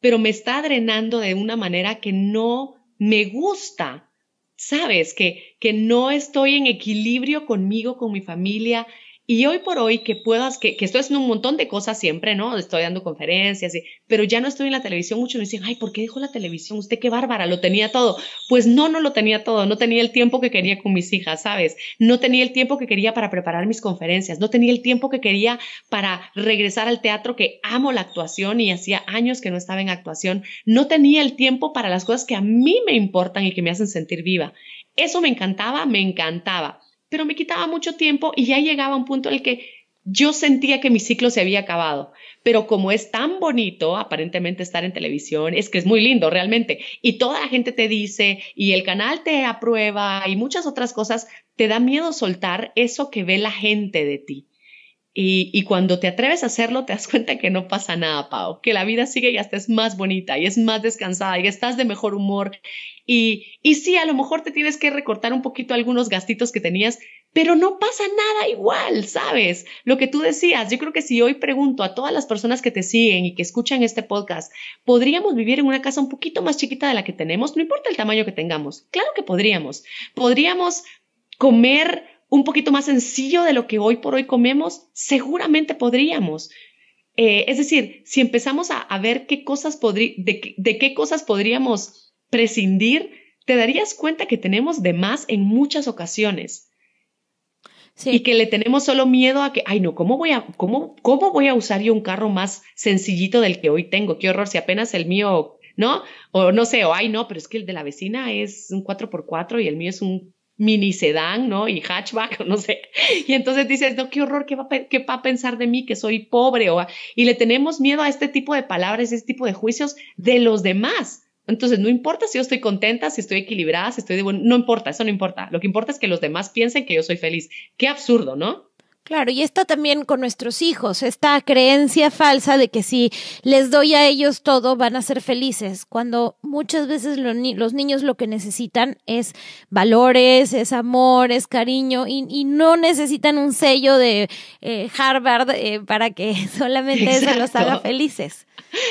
pero me está drenando de una manera que no me gusta. Sabes, que, que no estoy en equilibrio conmigo, con mi familia, y hoy por hoy que puedas, que, que estoy haciendo un montón de cosas siempre, ¿no? Estoy dando conferencias, y, pero ya no estoy en la televisión. mucho. me dicen, ay, ¿por qué dejó la televisión? Usted qué bárbara, lo tenía todo. Pues no, no lo tenía todo. No tenía el tiempo que quería con mis hijas, ¿sabes? No tenía el tiempo que quería para preparar mis conferencias. No tenía el tiempo que quería para regresar al teatro, que amo la actuación y hacía años que no estaba en actuación. No tenía el tiempo para las cosas que a mí me importan y que me hacen sentir viva. Eso me encantaba, me encantaba pero me quitaba mucho tiempo y ya llegaba un punto en el que yo sentía que mi ciclo se había acabado. Pero como es tan bonito, aparentemente estar en televisión, es que es muy lindo realmente. Y toda la gente te dice, y el canal te aprueba, y muchas otras cosas, te da miedo soltar eso que ve la gente de ti. Y, cuando te atreves a hacerlo, te das cuenta que no pasa nada, Pau, que la vida sigue y hasta es más bonita y es más descansada y estás de mejor humor. Y, y sí, a lo mejor te tienes que recortar un poquito algunos gastitos que tenías, pero no pasa nada igual, ¿sabes? Lo que tú decías, yo creo que si hoy pregunto a todas las personas que te siguen y que escuchan este podcast, ¿podríamos vivir en una casa un poquito más chiquita de la que tenemos? No importa el tamaño que tengamos, claro que podríamos. Podríamos comer un poquito más sencillo de lo que hoy por hoy comemos, seguramente podríamos. Eh, es decir, si empezamos a, ver qué cosas de, de qué cosas podríamos prescindir, te darías cuenta que tenemos de más en muchas ocasiones. Y que le tenemos solo miedo a que, ay no, ¿cómo voy a, cómo, cómo voy a usar yo un carro más sencillito del que hoy tengo? Qué horror, si apenas el mío, ¿no? O no sé, o ay no, pero es que el de la vecina es un 4x4 y el mío es un mini sedán, ¿no? Y hatchback, no sé. Y entonces dices, no, qué horror, ¿qué va, a pensar de mí que soy pobre? O, y le tenemos miedo a este tipo de palabras, este tipo de juicios de los demás. Entonces, no importa si yo estoy contenta, si estoy equilibrada, si estoy de buen, no importa, eso no importa. Lo que importa es que los demás piensen que yo soy feliz. Qué absurdo, ¿no? Claro, y está también con nuestros hijos, esta creencia falsa de que si les doy a ellos todo van a ser felices, cuando muchas veces los, niños lo que necesitan es valores, es amor, es cariño, y, no necesitan un sello de eh, Harvard eh, para que solamente eso los haga felices.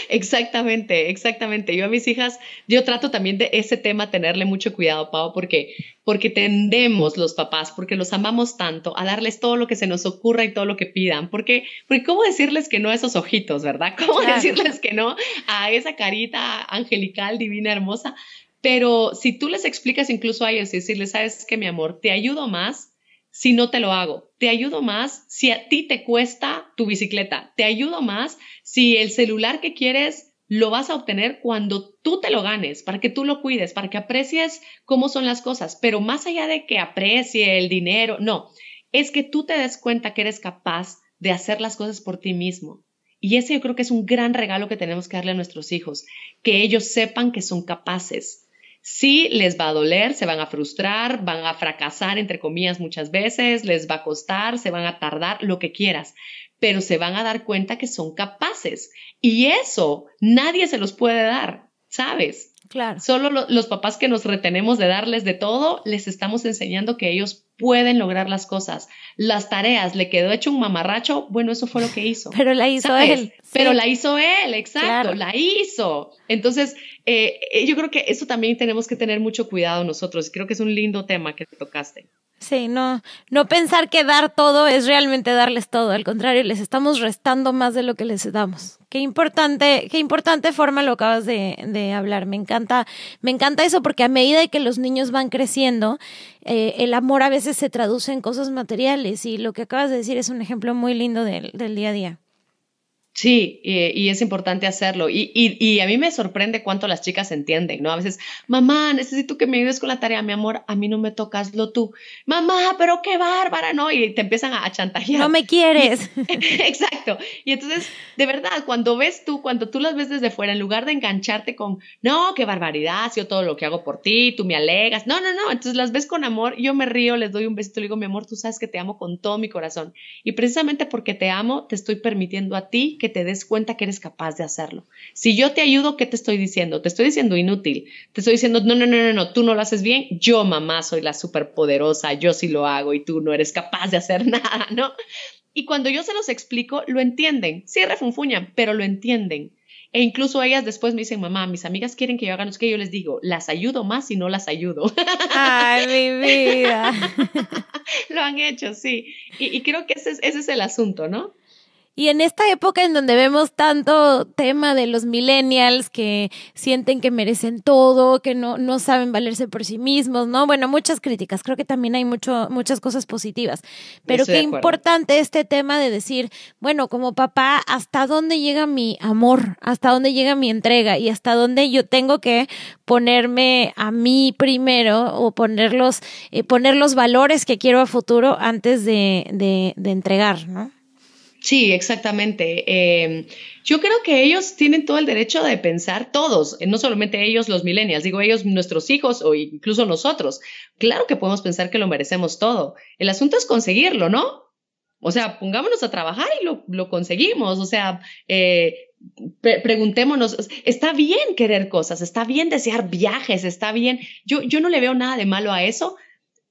Exactamente, exactamente. Yo a mis hijas, yo trato también de ese tema tenerle mucho cuidado, Pau, porque, porque tendemos los papás, porque los amamos tanto, a darles todo lo que se nos ocurra y todo lo que pidan. Porque, porque ¿cómo decirles que no a esos ojitos, verdad? ¿Cómo decirles que no a esa carita angelical, divina, hermosa? Pero si tú les explicas incluso a ellos y decirles, sabes que mi amor, te ayudo más si no te lo hago, te ayudo más si a ti te cuesta tu bicicleta, te ayudo más si el celular que quieres lo vas a obtener cuando tú te lo ganes, para que tú lo cuides, para que aprecies cómo son las cosas, pero más allá de que aprecie el dinero, no, es que tú te des cuenta que eres capaz de hacer las cosas por ti mismo. Y ese yo creo que es un gran regalo que tenemos que darle a nuestros hijos, que ellos sepan que son capaces. Sí, les va a doler, se van a frustrar, van a fracasar, entre comillas, muchas veces, les va a costar, se van a tardar, lo que quieras, pero se van a dar cuenta que son capaces. Y eso nadie se los puede dar, ¿sabes? Claro. Solo los papás que nos retenemos de darles de todo, les estamos enseñando que ellos pueden lograr las cosas. Las tareas, le quedó hecho un mamarracho, bueno, eso fue lo que hizo. Pero la hizo él. Pero la hizo él, exacto, la hizo. Entonces, eh, eh, yo creo que eso también tenemos que tener mucho cuidado nosotros. Creo que es un lindo tema que tocaste. Sí, no, no pensar que dar todo es realmente darles todo, al contrario, les estamos restando más de lo que les damos. Qué importante, qué importante forma lo acabas de, de hablar. Me encanta, me encanta eso porque a medida que los niños van creciendo, eh, el amor a veces se traduce en cosas materiales y lo que acabas de decir es un ejemplo muy lindo del, del día a día. Sí, eh, y, es importante hacerlo. Y, a mí me sorprende cuánto las chicas entienden, ¿no? A veces, mamá, necesito que me ayudes con la tarea, mi amor, a mí no me tocas, lo tú. Mamá, pero qué bárbara, ¿no? Y te empiezan a, chantajear. No me quieres. Exacto. Y entonces, de verdad, cuando ves tú, cuando tú las ves desde fuera, en lugar de engancharte con, no, qué barbaridad, yo todo lo que hago por ti, tú me alegas. No, no, no. Entonces las ves con amor, yo me río, les doy un besito, le digo, mi amor, tú sabes que te amo con todo mi corazón. Y precisamente porque te amo, te estoy permitiendo a ti que que te des cuenta que eres capaz de hacerlo. Si yo te ayudo, ¿qué te estoy diciendo? Te estoy diciendo inútil. Te estoy diciendo, no, no, no, no, no, tú no lo haces bien. Yo, mamá, soy la superpoderosa, yo sí lo hago y tú no eres capaz de hacer nada, ¿no? Y cuando yo se los explico, lo entienden. Sí, refunfuñan, pero lo entienden. E incluso ellas después me dicen, mamá, mis amigas quieren que yo haga lo que Yo les digo, las ayudo más y no las ayudo. Ay, mi vida. Lo han hecho, sí. Y, creo que ese ese es el asunto, ¿no? Y en esta época en donde vemos tanto tema de los millennials que sienten que merecen todo, que no, no saben valerse por sí mismos, ¿no? Bueno, muchas críticas, creo que también hay mucho, muchas cosas positivas, pero qué importante este tema de decir, bueno, como papá, ¿hasta dónde llega mi amor? ¿Hasta dónde llega mi entrega? ¿Y hasta dónde yo tengo que ponerme a mí primero o poner los, eh, poner los valores que quiero a futuro antes de, de entregar, ¿no? Sí, exactamente. Eh, yo creo que ellos tienen todo el derecho de pensar, todos, eh, no solamente ellos, los millennials, digo ellos, nuestros hijos o incluso nosotros. Claro que podemos pensar que lo merecemos todo. El asunto es conseguirlo, ¿no? O sea, pongámonos a trabajar y lo, lo conseguimos. O sea, eh, preguntémonos, está bien querer cosas, está bien desear viajes, está bien. Yo, yo no le veo nada de malo a eso,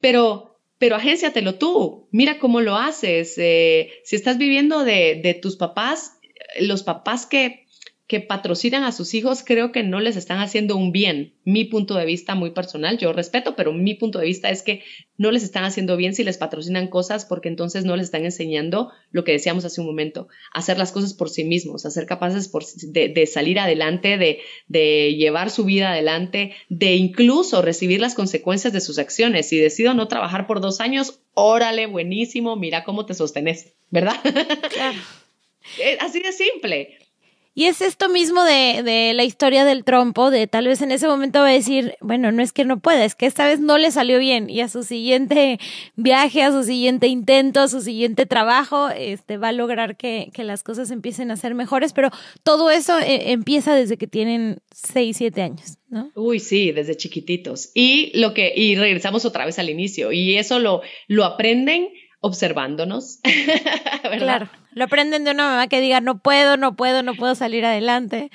pero pero agénciatelo tú, mira cómo lo haces. Eh, si estás viviendo de, de tus papás, eh, los papás que que patrocinan a sus hijos creo que no les están haciendo un bien. Mi punto de vista muy personal, yo respeto, pero mi punto de vista es que no les están haciendo bien si les patrocinan cosas porque entonces no les están enseñando lo que decíamos hace un momento, hacer las cosas por sí mismos, a ser capaces de, salir adelante, de, llevar su vida adelante, de incluso recibir las consecuencias de sus acciones. Si decido no trabajar por dos años, órale, buenísimo, mira cómo te sostenes, ¿verdad? Eh, así de simple. Y es esto mismo de, de, la historia del trompo, de tal vez en ese momento va a decir, bueno, no es que no pueda, es que esta vez no le salió bien y a su siguiente viaje, a su siguiente intento, a su siguiente trabajo, este va a lograr que, las cosas empiecen a ser mejores, pero todo eso eh, empieza desde que tienen 6, 7 años, ¿no? Uy, sí, desde chiquititos. Y lo que y regresamos otra vez al inicio y eso lo lo aprenden observándonos. Claro, lo aprenden de una mamá que diga, no puedo, no puedo, no puedo salir adelante.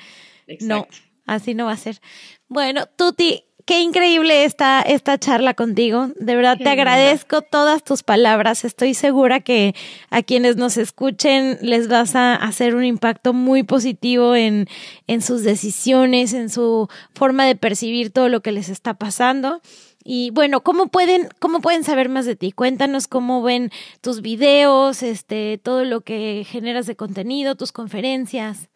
No, así no va a ser. Bueno, Tuti, qué increíble está esta charla contigo. De verdad, te agradezco todas tus palabras. Estoy segura que a quienes nos escuchen les vas a hacer un impacto muy positivo en, en sus decisiones, en su forma de percibir todo lo que les está pasando. Y bueno, ¿cómo pueden, cómo pueden saber más de ti? Cuéntanos cómo ven tus videos, este, todo lo que generas de contenido, tus conferencias.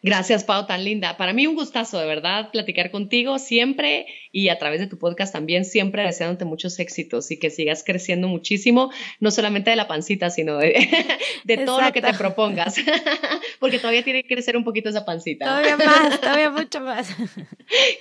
Gracias, Pau, tan linda. Para mí un gustazo, de verdad, platicar contigo siempre y a través de tu podcast también, siempre deseándote muchos éxitos y que sigas creciendo muchísimo, no solamente de la pancita, sino de, todo lo que te propongas, porque todavía tiene que crecer un poquito esa pancita. Todavía más, todavía mucho más.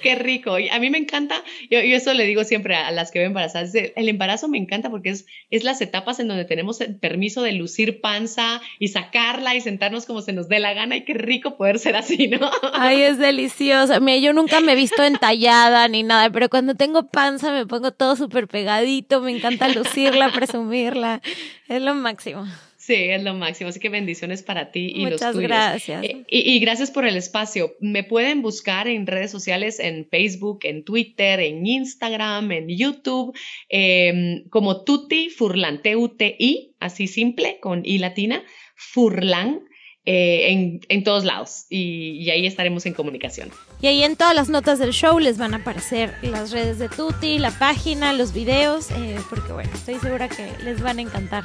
Qué rico. Y a mí me encanta, yo, eso le digo siempre a, las que ven embarazadas, el embarazo me encanta porque es, es las etapas en donde tenemos el permiso de lucir panza y sacarla y sentarnos como se nos dé la gana y qué rico poder ser así, ¿no? Ay, es delicioso. yo nunca me he visto entallada ni nada pero cuando tengo panza me pongo todo súper pegadito, me encanta lucirla, presumirla, es lo máximo. Sí, es lo máximo. Así que bendiciones para ti y los tuyos. muchas gracias. Eh, y, gracias por el espacio. Me pueden buscar en redes sociales, en Facebook, en Twitter, en Instagram, en YouTube, em, como Tuti Furlan, T-U-T-I, así simple, con I latina, Furlan. Eh, en, todos lados y, ahí estaremos en comunicación. Y ahí en todas las notas del show les van a aparecer las redes de Tuti, la página, los videos, eh, porque bueno, estoy segura que les van a encantar.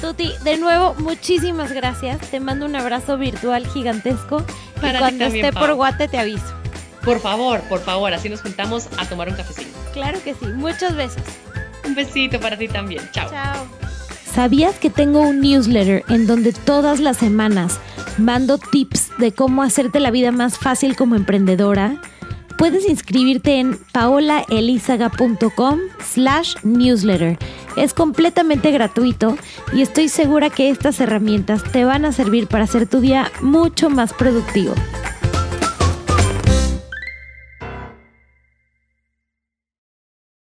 Tuti, de nuevo, muchísimas gracias. Te mando un abrazo virtual gigantesco. Para y cuando esté por Guate te aviso. Por favor, por favor, así nos juntamos a tomar un cafecito. Claro que sí, muchos besos. Un besito para ti también. Chao. Chao. ¿Sabías que tengo un newsletter en donde todas las semanas mando tips de cómo hacerte la vida más fácil como emprendedora? Puedes inscribirte en paolaelizaga.com slash newsletter. Es completamente gratuito y estoy segura que estas herramientas te van a servir para hacer tu día mucho más productivo.